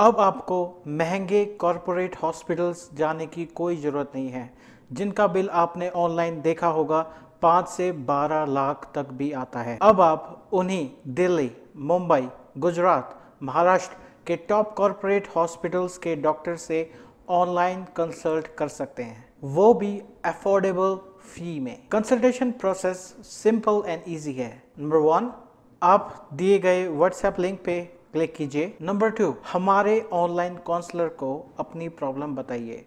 अब आपको महंगे कॉरपोरेट हॉस्पिटल्स जाने की कोई ज़रूरत नहीं है जिनका बिल आपने ऑनलाइन देखा होगा पाँच से बारह लाख तक भी आता है अब आप उन्हीं दिल्ली मुंबई गुजरात महाराष्ट्र के टॉप कॉरपोरेट हॉस्पिटल्स के डॉक्टर से ऑनलाइन कंसल्ट कर सकते हैं वो भी अफोर्डेबल फी में consultation process simple and easy है नंबर वन आप दिए गए व्हाट्सएप लिंक पे क्लिक कीजिए नंबर टू हमारे ऑनलाइन काउंसलर को अपनी प्रॉब्लम बताइए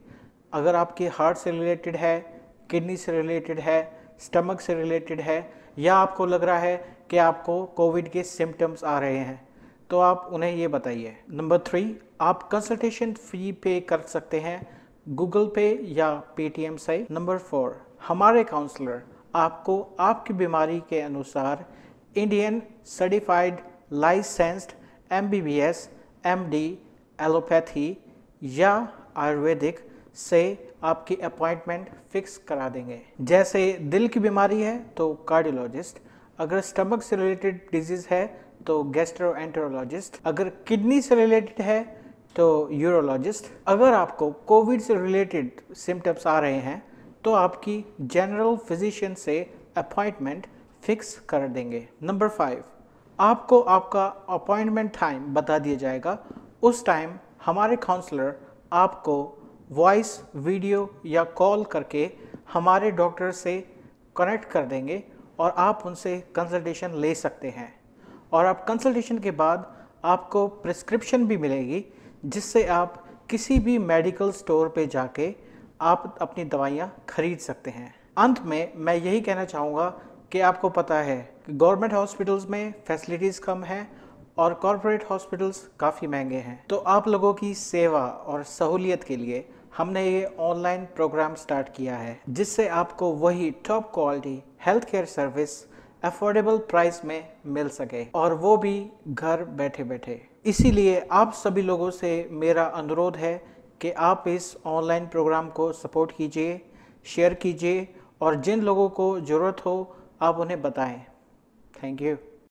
अगर आपके हार्ट से रिलेटेड है किडनी से रिलेटेड है स्टमक से रिलेटेड है या आपको लग रहा है कि आपको कोविड के सिम्टम्स आ रहे हैं तो आप उन्हें ये बताइए नंबर थ्री आप कंसल्टेशन फ़ी पे कर सकते हैं गूगल पे या पेटीएम से नंबर फोर हमारे काउंसलर आपको आपकी बीमारी के अनुसार Indian certified licensed MBBS, MD, allopathy या आयुर्वेदिक से आपकी अपॉइंटमेंट फिक्स करा देंगे जैसे दिल की बीमारी है तो कार्डियोलॉजिस्ट अगर स्टमक से रिलेटेड डिजीज़ है तो गैस्ट्रोएंटरोलॉजिस्ट अगर किडनी से रिलेटेड है तो यूरोलॉजिस्ट अगर आपको कोविड से रिलेटेड सिम्टम्स आ रहे हैं तो आपकी जनरल फिजिशियन से अपॉइंटमेंट फिक्स कर देंगे नंबर फाइव आपको आपका अपॉइंटमेंट टाइम बता दिया जाएगा उस टाइम हमारे काउंसलर आपको वॉइस वीडियो या कॉल करके हमारे डॉक्टर से कनेक्ट कर देंगे और आप उनसे कंसल्टेशन ले सकते हैं और आप कंसल्टेशन के बाद आपको प्रिस्क्रिप्शन भी मिलेगी जिससे आप किसी भी मेडिकल स्टोर पे जाके आप अपनी दवाइयाँ खरीद सकते हैं अंत में मैं यही कहना चाहूँगा कि आपको पता है कि गवर्नमेंट हॉस्पिटल्स में फैसिलिटीज़ कम है और कॉरपोरेट हॉस्पिटल्स काफ़ी महंगे हैं तो आप लोगों की सेवा और सहूलियत के लिए हमने ये ऑनलाइन प्रोग्राम स्टार्ट किया है जिससे आपको वही top quality health care service affordable price में मिल सके और वो भी घर बैठे बैठे इसीलिए आप सभी लोगों से मेरा अनुरोध है कि आप इस ऑनलाइन प्रोग्राम को सपोर्ट कीजिए शेयर कीजिए और जिन लोगों को ज़रूरत हो आप उन्हें बताएं थैंक यू